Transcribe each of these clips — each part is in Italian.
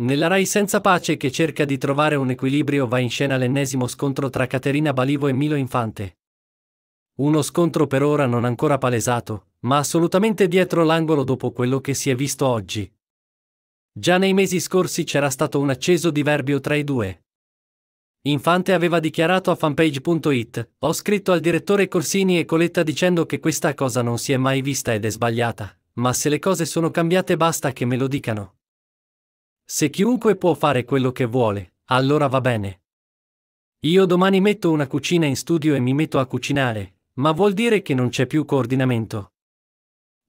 Nella Rai senza pace che cerca di trovare un equilibrio va in scena l'ennesimo scontro tra Caterina Balivo e Milo Infante. Uno scontro per ora non ancora palesato, ma assolutamente dietro l'angolo dopo quello che si è visto oggi. Già nei mesi scorsi c'era stato un acceso diverbio tra i due. Infante aveva dichiarato a fanpage.it, ho scritto al direttore Corsini e Coletta dicendo che questa cosa non si è mai vista ed è sbagliata, ma se le cose sono cambiate basta che me lo dicano. Se chiunque può fare quello che vuole, allora va bene. Io domani metto una cucina in studio e mi metto a cucinare, ma vuol dire che non c'è più coordinamento.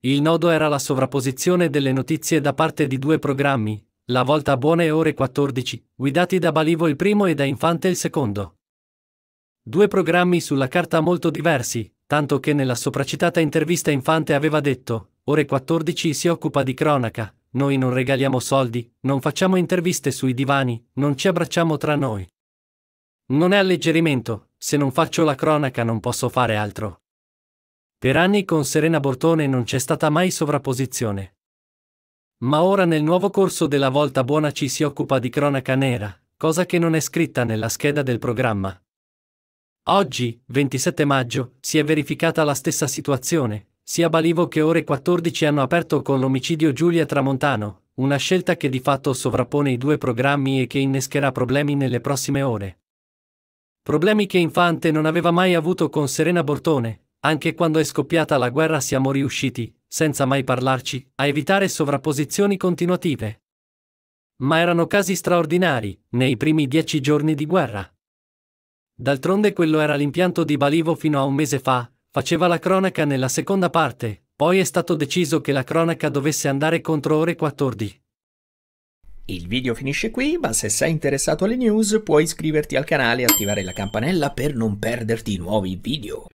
Il nodo era la sovrapposizione delle notizie da parte di due programmi, La volta buona e ore 14, guidati da Balivo il primo e da Infante il secondo. Due programmi sulla carta molto diversi, tanto che nella sopracitata intervista Infante aveva detto, ore 14 si occupa di cronaca, noi non regaliamo soldi, non facciamo interviste sui divani, non ci abbracciamo tra noi. Non è alleggerimento, se non faccio la cronaca non posso fare altro. Per anni con Serena Bortone non c'è stata mai sovrapposizione. Ma ora nel nuovo corso della Volta Buona ci si occupa di cronaca nera, cosa che non è scritta nella scheda del programma. Oggi, 27 maggio, si è verificata la stessa situazione, sia Balivo che Ore 14 hanno aperto con l'omicidio Giulia Tramontano, una scelta che di fatto sovrappone i due programmi e che innescherà problemi nelle prossime ore. Problemi che Infante non aveva mai avuto con Serena Bortone, anche quando è scoppiata la guerra siamo riusciti, senza mai parlarci, a evitare sovrapposizioni continuative. Ma erano casi straordinari, nei primi dieci giorni di guerra. D'altronde quello era l'impianto di Balivo fino a un mese fa, faceva la cronaca nella seconda parte, poi è stato deciso che la cronaca dovesse andare contro ore 14. Il video finisce qui, ma se sei interessato alle news puoi iscriverti al canale e attivare la campanella per non perderti nuovi video.